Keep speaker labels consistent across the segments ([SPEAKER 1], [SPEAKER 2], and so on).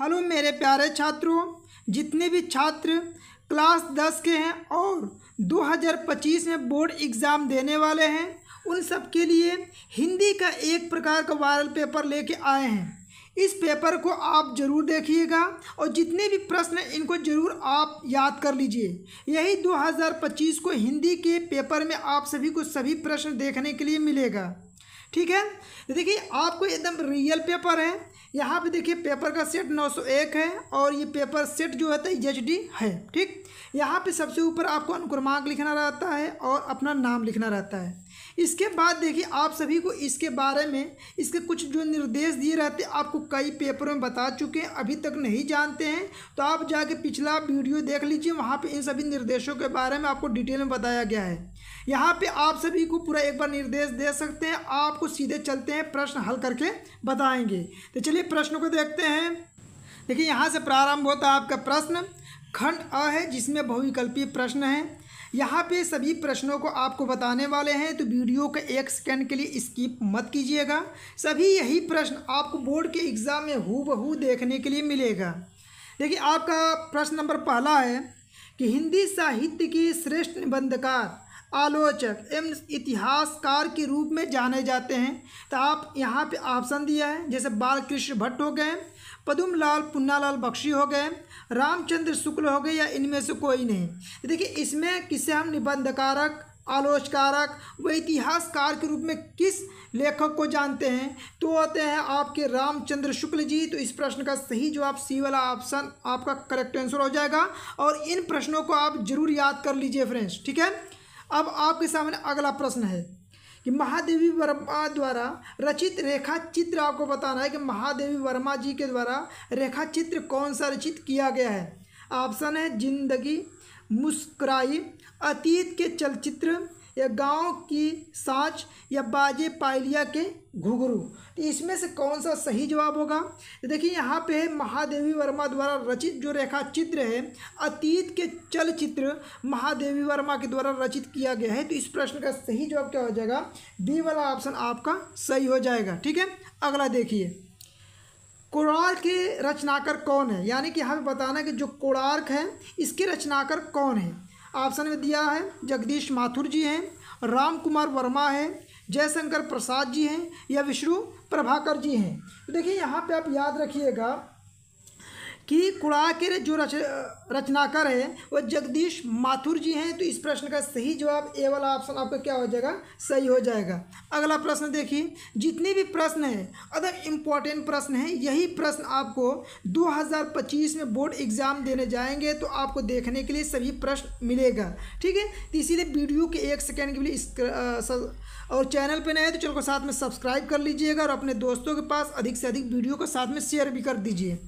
[SPEAKER 1] hello मेरे प्यारे छात्रों जितने भी छात्र क्लास दस के हैं और 2025 में बोर्ड एग्ज़ाम देने वाले हैं उन सब के लिए हिंदी का एक प्रकार का वायरल पेपर लेके आए हैं इस पेपर को आप ज़रूर देखिएगा और जितने भी प्रश्न हैं इनको ज़रूर आप याद कर लीजिए यही 2025 को हिंदी के पेपर में आप सभी को सभी प्रश्न देखने के लिए मिलेगा ठीक है देखिए आपको एकदम रियल पेपर है यहाँ पे देखिए पेपर का सेट 901 है और ये पेपर सेट जो होता है एच तो है ठीक यहाँ पे सबसे ऊपर आपको अनुक्रमांक लिखना रहता है और अपना नाम लिखना रहता है इसके बाद देखिए आप सभी को इसके बारे में इसके कुछ जो निर्देश दिए रहते आपको कई पेपरों में बता चुके हैं अभी तक नहीं जानते हैं तो आप जाके पिछला वीडियो देख लीजिए वहाँ पर इन सभी निर्देशों के बारे में आपको डिटेल में बताया गया है यहाँ पे आप सभी को पूरा एक बार निर्देश दे सकते हैं आपको सीधे चलते हैं प्रश्न हल करके बताएँगे तो चलिए प्रश्न को देखते हैं देखिए यहाँ से प्रारंभ होता है आपका प्रश्न खंड अ है जिसमें बहुविकल्पीय प्रश्न है यहाँ पे सभी प्रश्नों को आपको बताने वाले हैं तो वीडियो को एक सेकेंड के लिए स्किप मत कीजिएगा सभी यही प्रश्न आपको बोर्ड के एग्ज़ाम में हूबहू देखने के लिए मिलेगा देखिए आपका प्रश्न नंबर पहला है कि हिंदी साहित्य के श्रेष्ठ निबंधकार आलोचक एवं इतिहासकार के रूप में जाने जाते हैं तो आप यहाँ पे ऑप्शन दिया है जैसे बालकृष्ण भट्ट हो गए पदुमलाल पुन्नालाल बख्शी हो गए रामचंद्र शुक्ल हो गए या इनमें से कोई नहीं देखिए इसमें किसे हम निबंधकारक आलोचकारक व इतिहासकार के रूप में किस लेखक को जानते हैं तो होते हैं आपके रामचंद्र शुक्ल जी तो इस प्रश्न का सही जवाब सी वाला ऑप्शन आपका करेक्ट आंसर हो जाएगा और इन प्रश्नों को आप जरूर याद कर लीजिए फ्रेंड्स ठीक है अब आपके सामने अगला प्रश्न है कि महादेवी वर्मा द्वारा रचित रेखा चित्र आपको बताना है कि महादेवी वर्मा जी के द्वारा रेखा चित्र कौन सा रचित किया गया है ऑप्शन है जिंदगी मुस्कुराई अतीत के चलचित्र या गांव की साँच या बाजे पायलिया के घुघरू तो इसमें से कौन सा सही जवाब होगा तो देखिए यहाँ पे है महादेवी वर्मा द्वारा रचित जो रेखा चित्र है अतीत के चलचित्र महादेवी वर्मा के द्वारा रचित किया गया है तो इस प्रश्न का सही जवाब क्या हो जाएगा बी वाला ऑप्शन आपका सही हो जाएगा ठीक है अगला देखिए कोणार्क के रचनाकार कौन है यानी कि हमें बताना है कि जो कोणार्क है इसके रचनाकार कौन है ऑप्शन में दिया है जगदीश माथुर जी हैं राम कुमार वर्मा हैं जयशंकर प्रसाद जी हैं या विष्णु प्रभाकर जी हैं तो देखिए यहाँ पे आप याद रखिएगा कि कुड़ा के जो रच रचनाकार है वो जगदीश माथुर जी हैं तो इस प्रश्न का सही जवाब ए वाला ऑप्शन आपका क्या हो जाएगा सही हो जाएगा अगला प्रश्न देखिए जितने भी प्रश्न हैं अदर इम्पॉर्टेंट प्रश्न हैं यही प्रश्न आपको 2025 में बोर्ड एग्ज़ाम देने जाएंगे तो आपको देखने के लिए सभी प्रश्न मिलेगा ठीक है तो इसीलिए वीडियो के एक सेकेंड के लिए और तो चैनल पर नए तो चलो साथ में सब्सक्राइब कर लीजिएगा और अपने दोस्तों के पास अधिक से अधिक वीडियो को साथ में शेयर भी कर दीजिए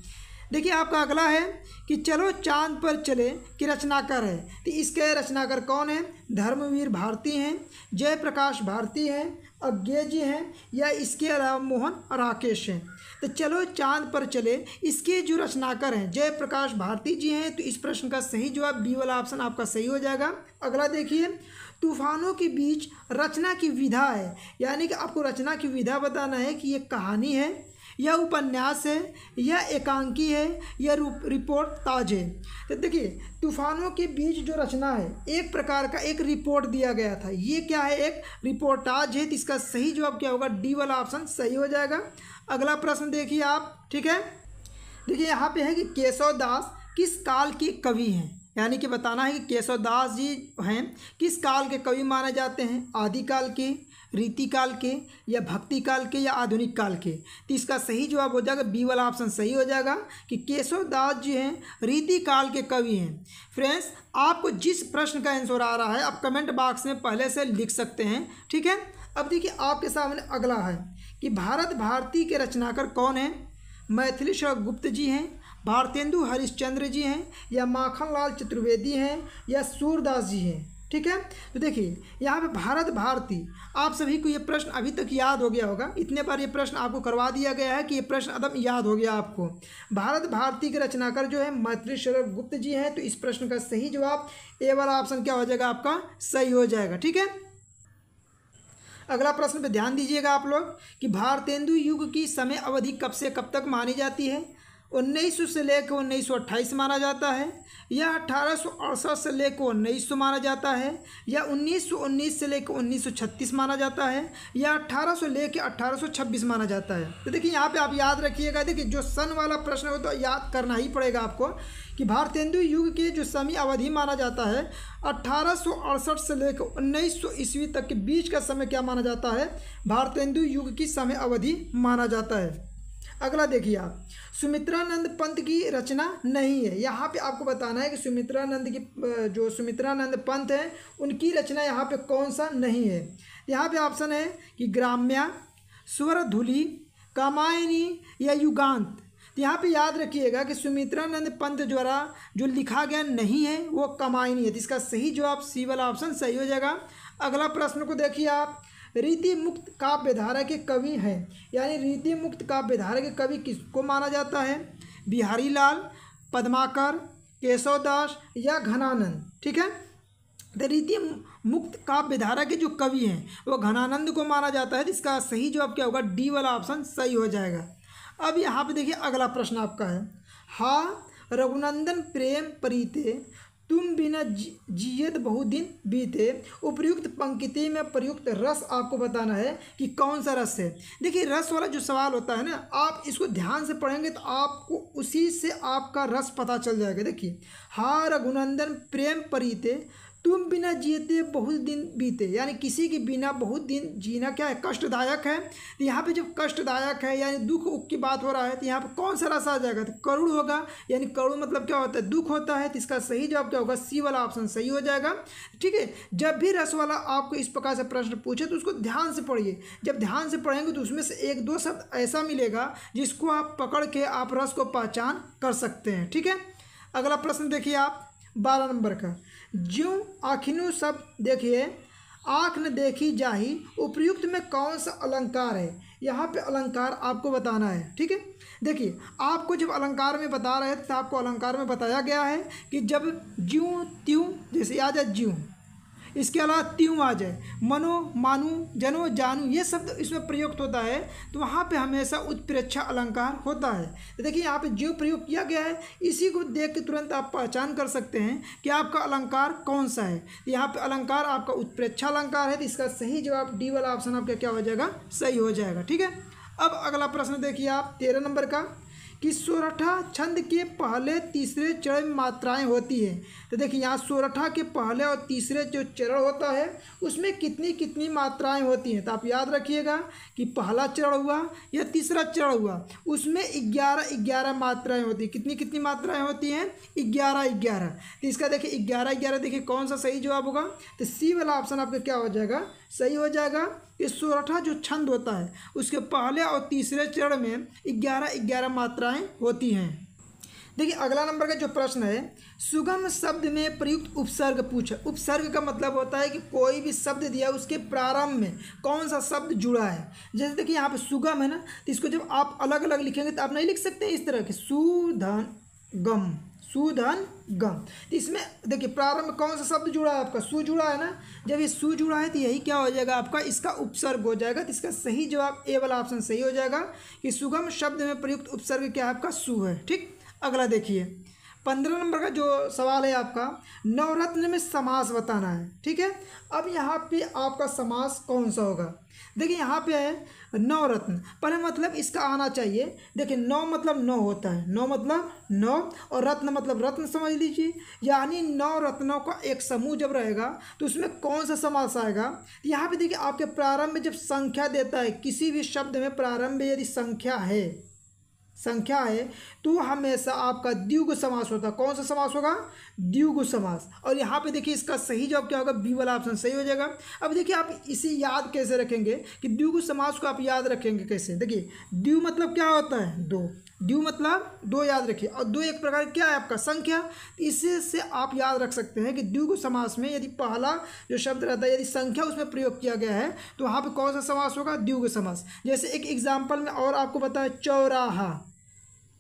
[SPEAKER 1] देखिए आपका अगला है कि चलो चांद पर चले कि रचनाकार है तो इसके रचनाकार कौन है धर्मवीर भारती हैं जयप्रकाश भारती हैं अज्ञे जी हैं या इसके अलावा मोहन राकेश हैं तो चलो चांद पर चले इसके जो रचनाकार हैं जयप्रकाश भारती जी हैं तो इस प्रश्न का सही जवाब बी वाला ऑप्शन आपका सही हो जाएगा अगला देखिए तूफानों के बीच रचना की विधा है यानी कि आपको रचना की विधा बताना है कि ये कहानी है यह उपन्यास है यह एकांकी है यह रिपोर्ट ताज है तो देखिए तूफानों के बीच जो रचना है एक प्रकार का एक रिपोर्ट दिया गया था ये क्या है एक रिपोर्टाज है तो इसका सही जवाब क्या होगा डी वाला ऑप्शन सही हो जाएगा अगला प्रश्न देखिए आप ठीक है देखिए यहाँ पे है कि केशव दास किस काल के कवि हैं यानी कि बताना है कि केशव दास जी हैं किस काल के कवि माने जाते हैं आदिकाल के रीति काल के या भक्ति काल के या आधुनिक काल के तो इसका सही जवाब हो जाएगा बी वाला ऑप्शन सही हो जाएगा कि केशव दास जी हैं रीति काल के कवि हैं फ्रेंड्स आपको जिस प्रश्न का आंसर आ रहा है आप कमेंट बॉक्स में पहले से लिख सकते हैं ठीक है अब देखिए आपके सामने अगला है कि भारत भारती के रचनाकार कौन है मैथिली गुप्त जी हैं भारतेंदु हरिश्चंद्र जी हैं या माखन लाल चतुर्वेदी हैं या सूरदास जी हैं ठीक है तो देखिए यहाँ पे भारत भारती आप सभी को ये प्रश्न अभी तक याद हो गया होगा इतने बार ये प्रश्न आपको करवा दिया गया है कि ये प्रश्न अदम याद हो गया आपको भारत भारती के रचनाकार जो है मैत्री शरभ गुप्त जी हैं तो इस प्रश्न का सही जवाब ए वाला ऑप्शन क्या हो जाएगा आपका सही हो जाएगा ठीक है अगला प्रश्न पर ध्यान दीजिएगा आप लोग कि भारतेंदु युग की समय अवधि कब से कब तक मानी जाती है उन्नीस से लेकर उन्नीस माना जाता है या अठारह से लेकर उन्नीस माना जाता है या 1919 से लेकर 1936 माना जाता है या 1800 लेकर 1826 माना जाता है तो देखिए यहाँ पे आप याद रखिएगा देखिए जो सन वाला प्रश्न हो तो याद करना ही पड़ेगा आपको कि भारतेंदु युग के जो समय अवधि माना जाता है अट्ठारह से लेकर उन्नीस ईस्वी तक के बीच का समय क्या माना जाता है भारतेंदु युग की समय अवधि माना जाता है अगला देखिए आप सुमित्रानंद पंत की रचना नहीं है यहाँ पे आपको बताना है कि सुमित्रानंद की जो सुमित्रानंद पंत हैं उनकी रचना यहाँ पे कौन सा नहीं है यहाँ पे ऑप्शन है कि ग्राम्या स्वरधुली कामायनी या युगांत तो यहाँ पे याद रखिएगा कि सुमित्रानंद पंत द्वारा जो लिखा गया नहीं है वो कमाई नहीं है तो इसका सही जवाब सी वाला ऑप्शन सही हो जाएगा अगला प्रश्न को देखिए आप रीति मुक्त काव्यधारा के कवि हैं यानी रीति मुक्त काव्यधारा के कवि किसको माना जाता है बिहारी लाल पद्माकर केशवदास या घनानंद ठीक है तो रीति मुक्त काव्यधारा के जो कवि हैं वो घनानंद को माना जाता है जिसका सही जवाब क्या होगा डी वाला ऑप्शन सही हो जाएगा अब यहाँ पे देखिए अगला प्रश्न आपका है हा रघुनंदन प्रेम प्रीते तुम बिना जियत बहुत दिन बीते उपयुक्त पंक्ति में प्रयुक्त रस आपको बताना है कि कौन सा रस है देखिए रस वाला जो सवाल होता है ना आप इसको ध्यान से पढ़ेंगे तो आपको उसी से आपका रस पता चल जाएगा देखिए हा रघुनंदन प्रेम परीते तुम बिना जीते बहुत दिन बीते यानी किसी के बिना बहुत दिन जीना क्या है कष्टदायक है तो यहाँ पे जब कष्टदायक है यानी दुख उख की बात हो रहा है तो यहाँ पे कौन सा रस आ जाएगा तो करुण होगा यानी करुण मतलब क्या होता है दुख होता है तो इसका सही जवाब क्या होगा सी वाला ऑप्शन सही हो जाएगा ठीक है जब भी रस वाला आपको इस प्रकार से प्रश्न पूछे तो उसको ध्यान से पढ़िए जब ध्यान से पढ़ेंगे तो उसमें से एक दो शब्द ऐसा मिलेगा जिसको आप पकड़ के आप रस को पहचान कर सकते हैं ठीक है अगला प्रश्न देखिए आप बारह नंबर का ज्यों आखिनु सब देखिए आँख न देखी जाही उपयुक्त में कौन सा अलंकार है यहाँ पे अलंकार आपको बताना है ठीक है देखिए आपको जब अलंकार में बता रहे थे आपको अलंकार में बताया गया है कि जब ज्यों त्यों जैसे आ जाए ज्यों इसके अलावा त्यों आ जाए मनो मानु जनो जानू ये शब्द इसमें प्रयुक्त होता है तो वहाँ पे हमेशा उत्प्रेक्षा अलंकार होता है तो देखिए यहाँ पे जो प्रयोग किया गया है इसी को देख के तुरंत आप पहचान कर सकते हैं कि आपका अलंकार कौन सा है तो यहाँ पर अलंकार आपका उत्प्रेक्षा अलंकार है तो इसका सही जवाब डी वाला ऑप्शन आपका क्या हो जाएगा सही हो जाएगा ठीक है अब अगला प्रश्न देखिए आप तेरह नंबर का कि सोरठा छंद के पहले तीसरे चरण में मात्राएं होती हैं तो देखिए यहाँ सोरठा के पहले और तीसरे जो चरण होता है उसमें कितनी कितनी मात्राएं होती हैं तो आप याद रखिएगा कि पहला चरण हुआ या तीसरा चरण हुआ उसमें ग्यारह ग्यारह मात्राएं होती हैं कितनी कितनी मात्राएं होती हैं ग्यारह ग्यारह तो इसका देखिए ग्यारह ग्यारह देखिए कौन सा सही जवाब होगा तो सी वाला ऑप्शन आपका क्या हो जाएगा सही हो जाएगा ये सोरठा जो छंद होता है उसके पहले और तीसरे चरण में ग्यारह ग्यारह मात्राएं होती हैं देखिए अगला नंबर का जो प्रश्न है सुगम शब्द में प्रयुक्त उपसर्ग पूछ उपसर्ग का मतलब होता है कि कोई भी शब्द दिया उसके प्रारंभ में कौन सा शब्द जुड़ा है जैसे देखिए यहाँ पे सुगम है ना तो इसको जब आप अलग अलग लिखेंगे तो आप नहीं लिख सकते इस तरह के सुधन गम सुधन गम तो इसमें देखिए प्रारंभ कौन सा शब्द जुड़ा है आपका सु जुड़ा है ना जब ये सु जुड़ा है तो यही क्या हो जाएगा आपका इसका उपसर्ग हो जाएगा तो इसका सही जवाब ए वाला ऑप्शन सही हो जाएगा कि सुगम शब्द में प्रयुक्त उपसर्ग क्या है आपका सु है ठीक अगला देखिए पंद्रह नंबर का जो सवाल है आपका नवरत्न में समास बताना है ठीक है अब यहाँ पे आपका समास कौन सा होगा देखिए यहाँ पे है नवरत्न पहले मतलब इसका आना चाहिए देखिए नौ मतलब नौ होता है नौ मतलब नौ और रत्न मतलब रत्न समझ लीजिए यानी नौ रत्नों का एक समूह जब रहेगा तो उसमें कौन सा समास आएगा यहाँ पे देखिए आपके प्रारंभ में जब संख्या देता है किसी भी शब्द में प्रारंभ यदि संख्या है संख्या है तो हमेशा आपका द्विगु समास होता है कौन सा समास होगा द्विगु समास और यहाँ पे देखिए इसका सही जवाब क्या होगा बी वाला ऑप्शन सही हो जाएगा अब देखिए आप इसे याद कैसे रखेंगे कि द्विगु समास को आप याद रखेंगे कैसे देखिए द्वि मतलब क्या होता है दो ड्यू मतलब दो याद रखिए और दो एक प्रकार क्या है आपका संख्या तो इससे से आप याद रख सकते हैं कि ड्यू को समास में यदि पहला जो शब्द रहता है यदि संख्या उसमें प्रयोग किया गया है तो वहाँ पे कौन सा समास होगा ड्यू का समास जैसे एक एग्जाम्पल में और आपको बताया चौराहा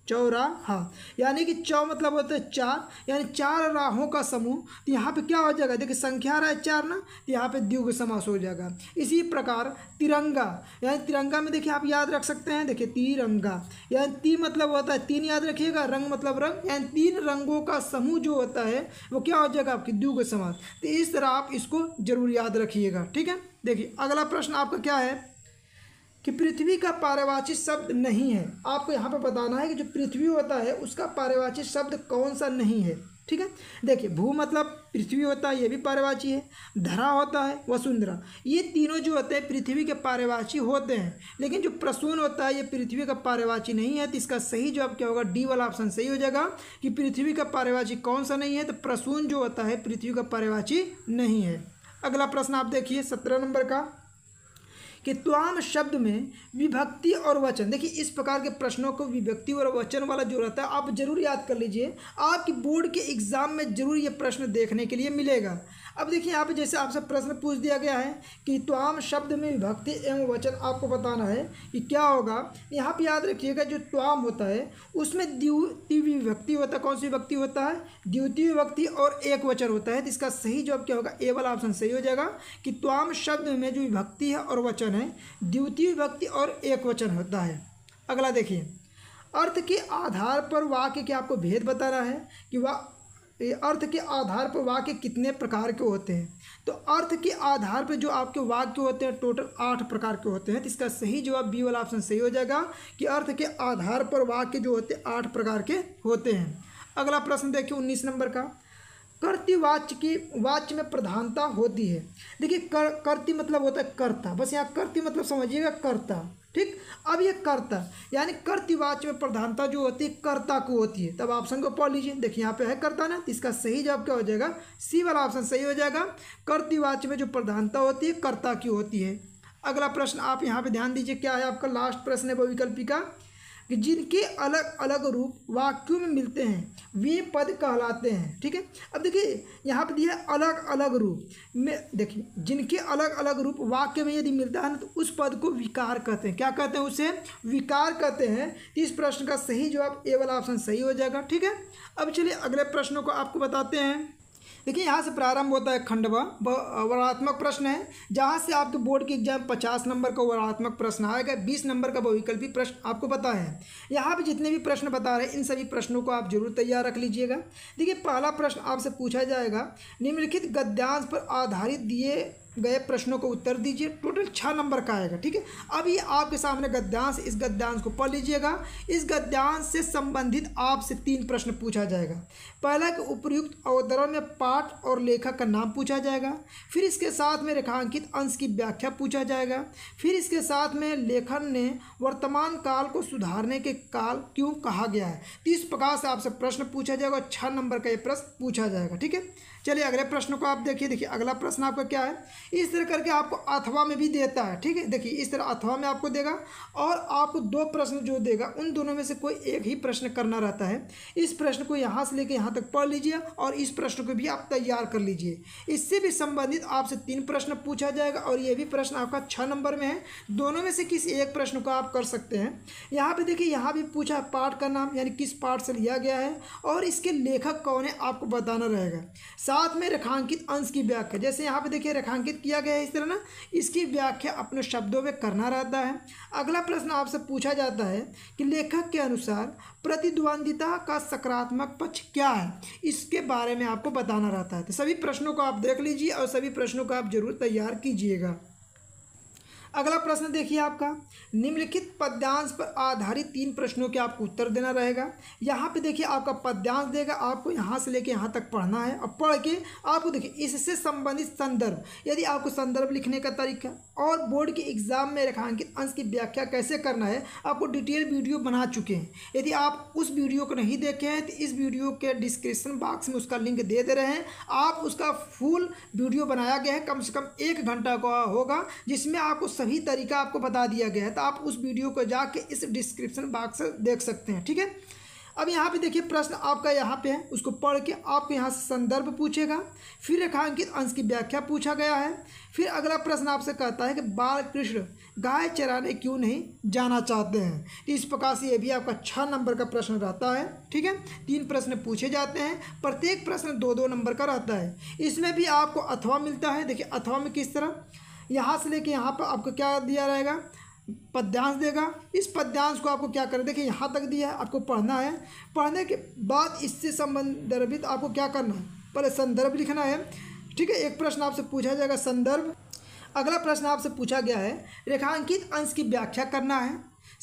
[SPEAKER 1] चौराहा यानी कि चौ मतलब होता है चार यानी चार राहों का समूह तो यहाँ पे क्या हो जाएगा देखिए संख्या रहा है चार ना तो यहाँ पे द्युग समास हो जाएगा इसी प्रकार तिरंगा यानी तिरंगा में देखिए आप याद रख सकते हैं देखिए तिरंगा यानी ती मतलब होता है तीन याद रखिएगा रंग मतलब रंग यानी तीन रंगों का समूह जो होता है वो क्या हो जाएगा आपकी द्युग समास तो इस तरह आप इसको जरूर याद रखिएगा ठीक है देखिए अगला प्रश्न आपका क्या है कि पृथ्वी का पारिवाचिक शब्द नहीं है आपको यहाँ पर बताना है कि जो पृथ्वी होता है उसका पारिवाचिक शब्द कौन सा नहीं है ठीक है देखिए भू मतलब पृथ्वी होता है ये भी पारिवाची है धरा होता है वसुंधरा ये तीनों जो होते हैं पृथ्वी के पारिवाची होते हैं लेकिन जो प्रसून होता है ये पृथ्वी का पारिवाची नहीं है तो इसका सही जवाब क्या होगा डी वाला ऑप्शन सही हो जाएगा कि पृथ्वी का पारिवाची कौन सा नहीं है तो प्रसून जो होता है पृथ्वी का पारिवाची नहीं है अगला प्रश्न आप देखिए सत्रह नंबर का कि त्वाम शब्द में विभक्ति और वचन देखिए इस प्रकार के प्रश्नों को विभक्ति और वचन वाला जो रहता है आप जरूर याद कर लीजिए आपकी बोर्ड के एग्ज़ाम में ज़रूर ये प्रश्न देखने के लिए मिलेगा अब देखिए यहाँ पे जैसे आपसे प्रश्न पूछ दिया गया है कि त्वाम शब्द में विभक्ति एवं वचन आपको बताना है कि क्या होगा यहाँ पे याद रखिएगा जो त्वाम होता है उसमें द्वितीय विभक्ति होता है कौन सी विभक्ति होता है द्वितीय विभक्ति और एक वचन होता है तो इसका सही जवाब क्या होगा ए वाला ऑप्शन सही हो जाएगा कि त्वाम शब्द में जो विभक्ति है और वचन है द्वितीय विभक्ति और एक वचन होता है अगला देखिए अर्थ के आधार पर वाक्य के आपको भेद बताना है कि वह अर्थ के आधार पर वाक्य कितने प्रकार के होते हैं तो अर्थ के आधार पर जो आपके वाक्य होते हैं टोटल आठ प्रकार के होते हैं तो इसका सही जवाब बी वाला ऑप्शन सही हो जाएगा कि अर्थ के आधार पर वाक्य जो होते हैं आठ प्रकार के होते हैं अगला प्रश्न देखिए उन्नीस नंबर का कर्तवाच्य की वाच्य में प्रधानता होती है देखिए कर कर्ति मतलब होता है कर्ता बस यहाँ कर्ति मतलब समझिएगा कर्ता ठीक अब ये कर्ता यानी कर्तिवाच में प्रधानता जो होती है कर्ता को होती है तब ऑप्शन को पढ़ लीजिए देखिए यहाँ पे है कर्ता ना तो इसका सही जवाब क्या हो जाएगा सी वाला ऑप्शन सही हो जाएगा कर्तिवाच में जो प्रधानता होती है कर्ता की होती है अगला प्रश्न आप यहाँ पे ध्यान दीजिए क्या है आपका लास्ट प्रश्न है वो का जिनके अलग अलग रूप वाक्यों में मिलते हैं वे पद कहलाते हैं ठीक है अब देखिए यहाँ पर दिया है अलग अलग रूप में देखिए जिनके अलग अलग रूप वाक्य में यदि मिलता है ना तो उस पद को विकार कहते हैं क्या कहते हैं उसे विकार कहते हैं इस प्रश्न का सही जवाब ए वाला ऑप्शन सही हो जाएगा ठीक है अब चलिए अगले प्रश्नों को आपको बताते हैं देखिए यहाँ से प्रारंभ होता है खंड वर्णात्मक प्रश्न है जहाँ से आपके बोर्ड के एग्जाम पचास नंबर का वर्णात्मक प्रश्न आएगा बीस नंबर का बहुविकल्पी प्रश्न आपको पता है यहाँ पर जितने भी प्रश्न बता रहे हैं इन सभी प्रश्नों को आप जरूर तैयार रख लीजिएगा देखिए पहला प्रश्न आपसे पूछा जाएगा निम्नलिखित गद्यांश पर आधारित दिए गए प्रश्नों को उत्तर दीजिए टोटल छः नंबर का आएगा ठीक है अब ये आपके सामने गद्यांश इस गद्यांश को पढ़ लीजिएगा इस गद्यांश से संबंधित आपसे तीन प्रश्न पूछा जाएगा पहला कि उपयुक्त अवतरण में पाठ और लेखक का नाम पूछा जाएगा फिर इसके साथ में रेखांकित अंश की व्याख्या पूछा जाएगा फिर इसके साथ में लेखन ने वर्तमान काल को सुधारने के काल क्यों कहा गया है तो इस प्रकार से आपसे प्रश्न पूछा जाएगा छः नंबर का ये प्रश्न पूछा जाएगा ठीक है चलिए अगले प्रश्न को आप देखिए देखिए अगला प्रश्न आपका क्या है इस तरह करके आपको अथवा में भी देता है ठीक है देखिए इस तरह अथवा में आपको देगा और आपको दो प्रश्न जो देगा उन दोनों में से कोई एक ही प्रश्न करना रहता है इस प्रश्न को यहाँ से लेकर यहाँ तक पढ़ लीजिए और इस प्रश्न को भी आप तैयार कर लीजिए इससे भी संबंधित आपसे तीन प्रश्न पूछा जाएगा और ये भी प्रश्न आपका छः नंबर में है दोनों में से किसी एक प्रश्न को आप कर सकते हैं यहाँ पर देखिए यहाँ भी पूछा पाठ का नाम यानी किस पाठ से लिया गया है और इसके लेखक कौन है आपको बताना रहेगा साथ में रेखांकित अंश की व्याख्या जैसे यहाँ पे देखिए रेखांकित किया गया है इस तरह ना इसकी व्याख्या अपने शब्दों में करना रहता है अगला प्रश्न आपसे पूछा जाता है कि लेखक के अनुसार प्रतिद्वंदिता का सकारात्मक पक्ष क्या है इसके बारे में आपको बताना रहता है तो सभी प्रश्नों को आप देख लीजिए और सभी प्रश्नों को आप जरूर तैयार कीजिएगा अगला प्रश्न देखिए आपका निम्नलिखित पद्यांश पर आधारित तीन प्रश्नों के आपको उत्तर देना रहेगा यहाँ पे देखिए आपका पद्यांश देगा आपको यहाँ से लेके यहाँ तक पढ़ना है और पढ़ के आपको देखिए इससे संबंधित संदर्भ यदि आपको संदर्भ लिखने का तरीका और बोर्ड के एग्जाम में रेखांकित अंश की व्याख्या कैसे करना है आपको डिटेल वीडियो बना चुके हैं यदि आप उस वीडियो को नहीं देखे हैं तो इस वीडियो के डिस्क्रिप्शन बॉक्स में उसका लिंक दे दे रहे हैं आप उसका फुल वीडियो बनाया गया है कम से कम एक घंटा का होगा जिसमें आपको सभी तरीका आपको बता दिया गया है तो आप उस वीडियो को जाके इस डिस्क्रिप्शन बॉक्स देख सकते हैं ठीक है अब यहाँ पे देखिए प्रश्न आपका यहाँ पे है उसको पढ़ के आपको यहाँ से संदर्भ पूछेगा फिर रेखांकित अंश की व्याख्या पूछा गया है फिर अगला प्रश्न आपसे कहता है कि बाल कृष्ण गाय चराने क्यों नहीं जाना चाहते हैं तो इस प्रकार से ये भी आपका छः नंबर का प्रश्न रहता है ठीक है तीन प्रश्न पूछे जाते हैं प्रत्येक प्रश्न दो दो नंबर का रहता है इसमें भी आपको अथवा मिलता है देखिए अथवा में किस तरह यहाँ से लेके यहाँ पर आपको क्या दिया रहेगा पद्यांश देगा इस पद्यांश को आपको क्या करें देखिए यहाँ तक दिया है आपको पढ़ना है पढ़ने के बाद इससे संबंधित आपको क्या करना है पहले संदर्भ लिखना है ठीक है एक प्रश्न आपसे पूछा जाएगा संदर्भ अगला प्रश्न आपसे पूछा गया है रेखांकित अंश की व्याख्या करना है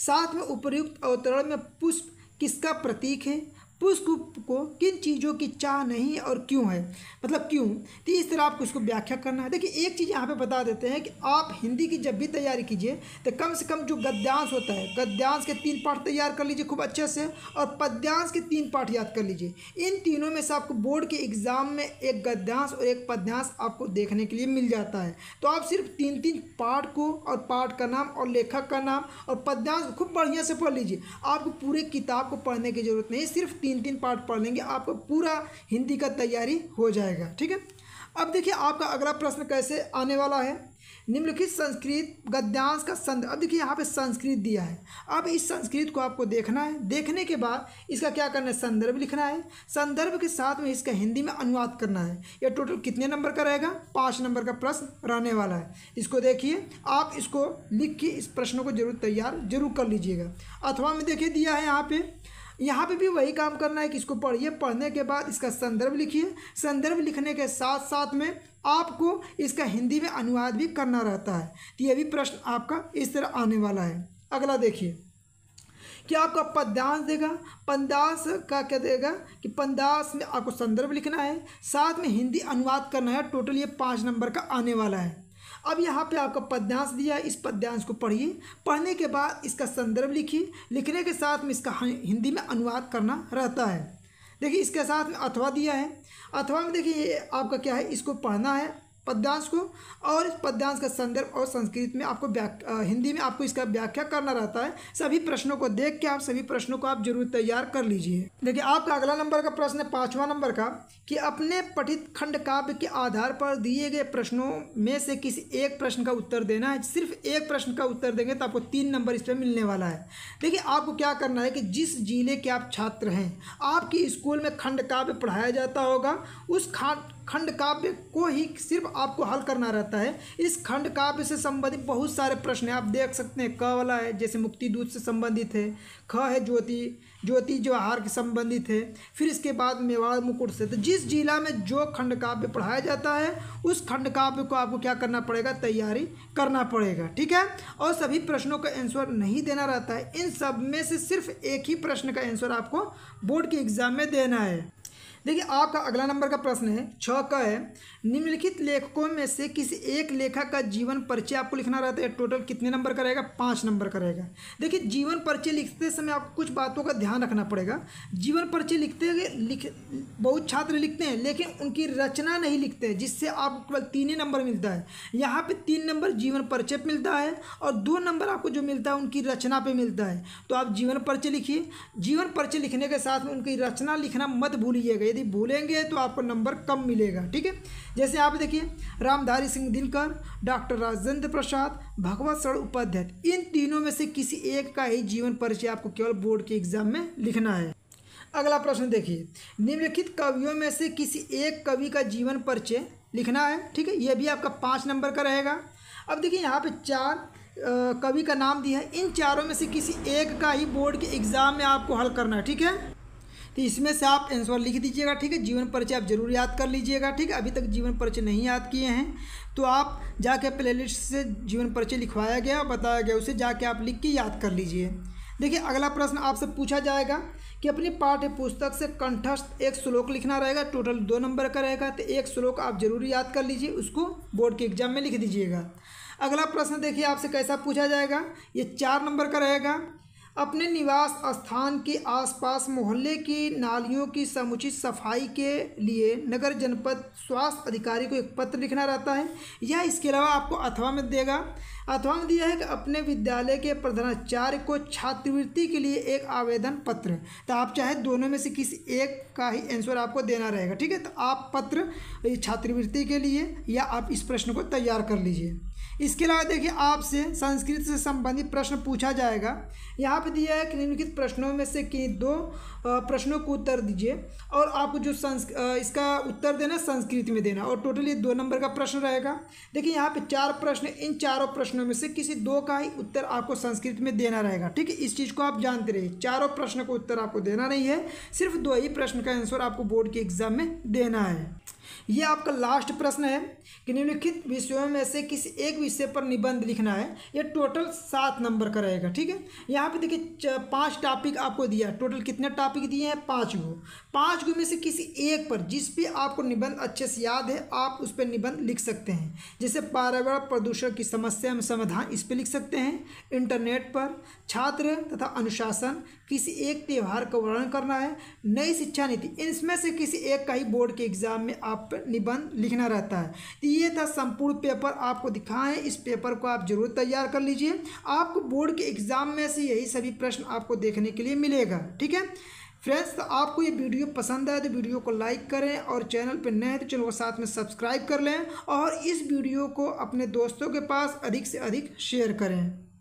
[SPEAKER 1] साथ में उपयुक्त अवतरण में पुष्प किसका प्रतीक है तो पुरुष को किन चीज़ों की चाह नहीं और क्यों है मतलब क्यों तो इस तरह आपको इसको व्याख्या करना है देखिए एक चीज़ यहाँ पे बता देते हैं कि आप हिंदी की जब भी तैयारी कीजिए तो कम से कम जो गद्यांश होता है गद्यांश के तीन पाठ तैयार कर लीजिए खूब अच्छे से और पद्यांश के तीन पाठ याद कर लीजिए इन तीनों में से आपको बोर्ड के एग्ज़ाम में एक गद्यांश और एक पद्यांश आपको देखने के लिए मिल जाता है तो आप सिर्फ तीन तीन पाठ को और पाठ का नाम और लेखक का नाम और पद्यांश खूब बढ़िया से पढ़ लीजिए आपको पूरे किताब को पढ़ने की ज़रूरत नहीं सिर्फ तीन तीन तीन पार्ट पढ़ लेंगे आपका पूरा हिंदी का तैयारी हो जाएगा ठीक है अब देखिए आपका अगला प्रश्न कैसे आने वाला है निम्नलिखित संस्कृत गद्यांश का संद अब देखिए यहाँ पे संस्कृत दिया है अब इस संस्कृत को आपको देखना है देखने के बाद इसका क्या करना है संदर्भ लिखना है संदर्भ के साथ में इसका हिंदी में अनुवाद करना है यह टोटल कितने नंबर का रहेगा पाँच नंबर का प्रश्न रहने वाला है इसको देखिए आप इसको लिख के इस प्रश्नों को जरूर तैयार जरूर कर लीजिएगा अथवा में देखिए दिया है यहाँ पर यहाँ पे भी वही काम करना है कि इसको पढ़िए पढ़ने के बाद इसका संदर्भ लिखिए संदर्भ लिखने के साथ साथ में आपको इसका हिंदी में अनुवाद भी करना रहता है तो यह भी प्रश्न आपका इस तरह आने वाला है अगला देखिए क्या आपको पद्यांश देगा पंदास का क्या देगा कि पंदास में आपको संदर्भ लिखना है साथ में हिंदी अनुवाद करना है टोटल ये पाँच नंबर का आने वाला है अब यहाँ पे आपका पद्यांश दिया इस पद्यांश को पढ़िए पढ़ने के बाद इसका संदर्भ लिखिए लिखने के साथ में इसका हिंदी में अनुवाद करना रहता है देखिए इसके साथ में अथवा दिया है अथवा में देखिए आपका क्या है इसको पढ़ना है पद्यांश को और इस पद्यांश का संदर्भ और संस्कृत में आपको आ, हिंदी में आपको इसका व्याख्या करना रहता है सभी प्रश्नों को देख के आप सभी प्रश्नों को आप जरूर तैयार कर लीजिए देखिए आपका अगला नंबर का प्रश्न है पाँचवा नंबर का कि अपने पठित खंड काव्य के आधार पर दिए गए प्रश्नों में से किसी एक प्रश्न का उत्तर देना है सिर्फ एक प्रश्न का उत्तर देंगे तो आपको तीन नंबर इस पर मिलने वाला है देखिए आपको क्या करना है कि जिस जिले के आप छात्र हैं आपकी स्कूल में खंड काव्य पढ़ाया जाता होगा उस खंड काव्य को ही सिर्फ आपको हल करना रहता है इस खंड काव्य से संबंधित बहुत सारे प्रश्न हैं आप देख सकते हैं क वाला है जैसे मुक्ति दूत से संबंधित है ख है ज्योति ज्योति जवाहर के संबंधित है फिर इसके बाद मेवाड़ मुकुट से तो जिस जिला में जो खंड काव्य पढ़ाया जाता है उस खंड काव्य को आपको क्या करना पड़ेगा तैयारी करना पड़ेगा ठीक है और सभी प्रश्नों का आंसर नहीं देना रहता है इन सब में से सिर्फ एक ही प्रश्न का आंसर आपको बोर्ड के एग्जाम में देना है देखिए आपका अगला नंबर का प्रश्न है छः का है निम्नलिखित लेखकों में से किसी एक लेखक का जीवन परिचय आपको लिखना रहता है टोटल कितने नंबर का रहेगा पाँच नंबर का रहेगा देखिए जीवन परिचय लिखते समय आपको कुछ बातों का ध्यान रखना पड़ेगा जीवन परिचय लिखते लिख बहुत छात्र लिखते हैं लेकिन उनकी रचना नहीं लिखते हैं जिससे आपको केवल तीन ही नंबर मिलता है यहाँ पर तीन नंबर जीवन परिचय मिलता है और दो नंबर आपको जो मिलता है उनकी रचना पर मिलता है तो आप जीवन परिचय लिखिए जीवन परिचय लिखने के साथ में उनकी रचना लिखना मत भूलिएगा यदि भूलेंगे तो आपको नंबर कम मिलेगा ठीक है जैसे आप देखिए रामधारी सिंह दिनकर डॉक्टर राजेंद्र प्रसाद भगवत शरण उपाध्याय इन तीनों में से किसी एक का ही जीवन परिचय आपको केवल बोर्ड के एग्जाम में लिखना है अगला प्रश्न देखिए निम्नलिखित कवियों में से किसी एक कवि का जीवन परिचय लिखना है ठीक है यह भी आपका पाँच नंबर का रहेगा अब देखिए यहाँ पे चार कवि का नाम दिया है इन चारों में से किसी एक का ही बोर्ड के एग्ज़ाम में आपको हल करना है ठीक है तो इसमें से आप आंसर लिख दीजिएगा ठीक है जीवन परिचय आप जरूर याद कर लीजिएगा ठीक है अभी तक जीवन परिचय नहीं याद किए हैं तो आप जाके प्लेलिस्ट से जीवन परिचय लिखवाया गया बताया गया उसे जाके आप लिख के याद कर लीजिए देखिए अगला प्रश्न आपसे पूछा जाएगा कि अपनी पाठ्य पुस्तक से कंठस्थ एक श्लोक लिखना रहेगा टोटल दो नंबर का रहेगा तो एक श्लोक आप जरूर याद कर लीजिए उसको बोर्ड के एग्जाम में लिख दीजिएगा अगला प्रश्न देखिए आपसे कैसा पूछा जाएगा ये चार नंबर का रहेगा अपने निवास स्थान के आसपास मोहल्ले की नालियों की समुचित सफाई के लिए नगर जनपद स्वास्थ्य अधिकारी को एक पत्र लिखना रहता है या इसके अलावा आपको अथवा में देगा अथवा में दिया है कि अपने विद्यालय के प्रधानाचार्य को छात्रवृत्ति के लिए एक आवेदन पत्र तो आप चाहे दोनों में से किसी एक का ही आंसर आपको देना रहेगा ठीक है तो आप पत्र छात्रवृत्ति के लिए या आप इस प्रश्न को तैयार कर लीजिए इसके अलावा देखिए आपसे संस्कृत से संबंधित प्रश्न पूछा जाएगा यहाँ पे दिया है कि निम्नलिखित प्रश्नों में से किन्हीं दो प्रश्नों को उत्तर दीजिए और आपको जो संस्क इसका उत्तर देना संस्कृत में देना और टोटल ये दो नंबर का प्रश्न रहेगा देखिए यहाँ पे चार प्रश्न इन चारों प्रश्नों में से किसी दो का ही उत्तर आपको संस्कृत में देना रहेगा ठीक है इस चीज़ को आप जानते रहिए चारों प्रश्न को उत्तर आपको देना नहीं है सिर्फ दो ही प्रश्न का आंसर आपको बोर्ड के एग्जाम में देना है ये आपका लास्ट प्रश्न है कि निम्नलिखित विषयों में से किसी एक विषय पर निबंध लिखना है यह टोटल सात नंबर का रहेगा ठीक है यहाँ पे देखिए पांच टॉपिक आपको दिया है टोटल कितने टॉपिक दिए हैं पाँच गो पाँच में से किसी एक पर जिस भी आपको निबंध अच्छे से याद है आप उस पर निबंध लिख सकते हैं जैसे पर्यावरण प्रदूषण की समस्या में समाधान इस पर लिख सकते हैं इंटरनेट पर छात्र तथा अनुशासन किसी एक त्यौहार का वर्णन करना है नई शिक्षा नीति इनमें से किसी एक का ही बोर्ड के एग्जाम में आप निबंध लिखना रहता है तो ये था संपूर्ण पेपर आपको दिखाएं इस पेपर को आप जरूर तैयार कर लीजिए आपको बोर्ड के एग्जाम में से यही सभी प्रश्न आपको देखने के लिए मिलेगा ठीक है फ्रेंड्स तो आपको ये वीडियो पसंद आए तो वीडियो को लाइक करें और चैनल पर नए तो चैनल को साथ में सब्सक्राइब कर लें और इस वीडियो को अपने दोस्तों के पास अधिक से अधिक शेयर करें